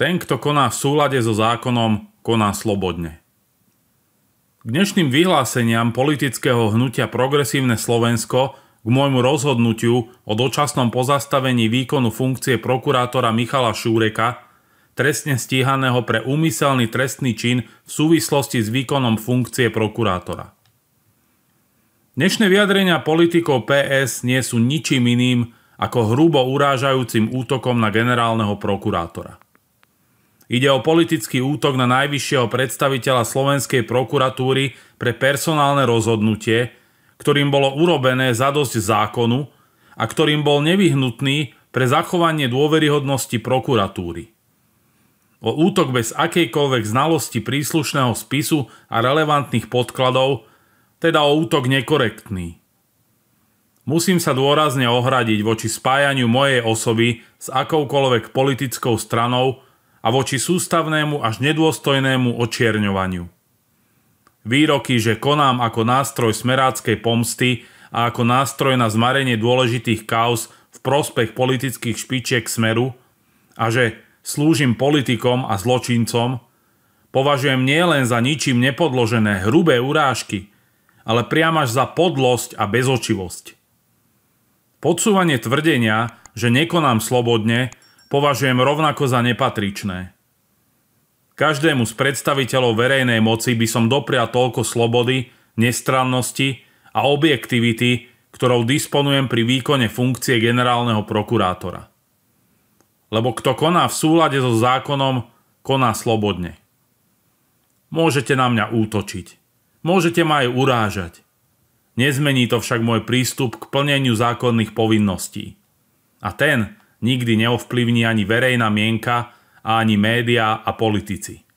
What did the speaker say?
Ten, kto koná v súlade so zákonom, koná slobodne. K dnešným vyhláseniam politického hnutia Progresívne Slovensko k môjmu rozhodnutiu o dočasnom pozastavení výkonu funkcie prokurátora Michala Šúreka, trestne stíhaného pre úmyselný trestný čin v súvislosti s výkonom funkcie prokurátora. Dnešné vyjadrenia politikov PS nie sú ničím iným ako hrubo urážajúcim útokom na generálneho prokurátora. Ide o politický útok na najvyššieho predstaviteľa slovenskej prokuratúry pre personálne rozhodnutie, ktorým bolo urobené za dosť zákonu a ktorým bol nevyhnutný pre zachovanie dôveryhodnosti prokuratúry. O útok bez akejkoľvek znalosti príslušného spisu a relevantných podkladov, teda o útok nekorektný. Musím sa dôrazne ohradiť voči spájaniu mojej osoby s akoukoľvek politickou stranou, a voči sústavnému až nedôstojnému očierňovaniu. Výroky, že konám ako nástroj smeráckej pomsty a ako nástroj na zmarenie dôležitých kaos v prospech politických špičiek smeru a že slúžim politikom a zločincom, považujem nielen za ničím nepodložené hrubé urážky, ale priam až za podlosť a bezočivosť. Podsúvanie tvrdenia, že nekonám slobodne, považujem rovnako za nepatričné. Každému z predstaviteľov verejnej moci by som doprial toľko slobody, nestrannosti a objektivity, ktorou disponujem pri výkone funkcie generálneho prokurátora. Lebo kto koná v súlade so zákonom, koná slobodne. Môžete na mňa útočiť. Môžete ma aj urážať. Nezmení to však môj prístup k plneniu zákonných povinností. A ten, nikdy neovplyvní ani verejná mienka a ani médiá a politici.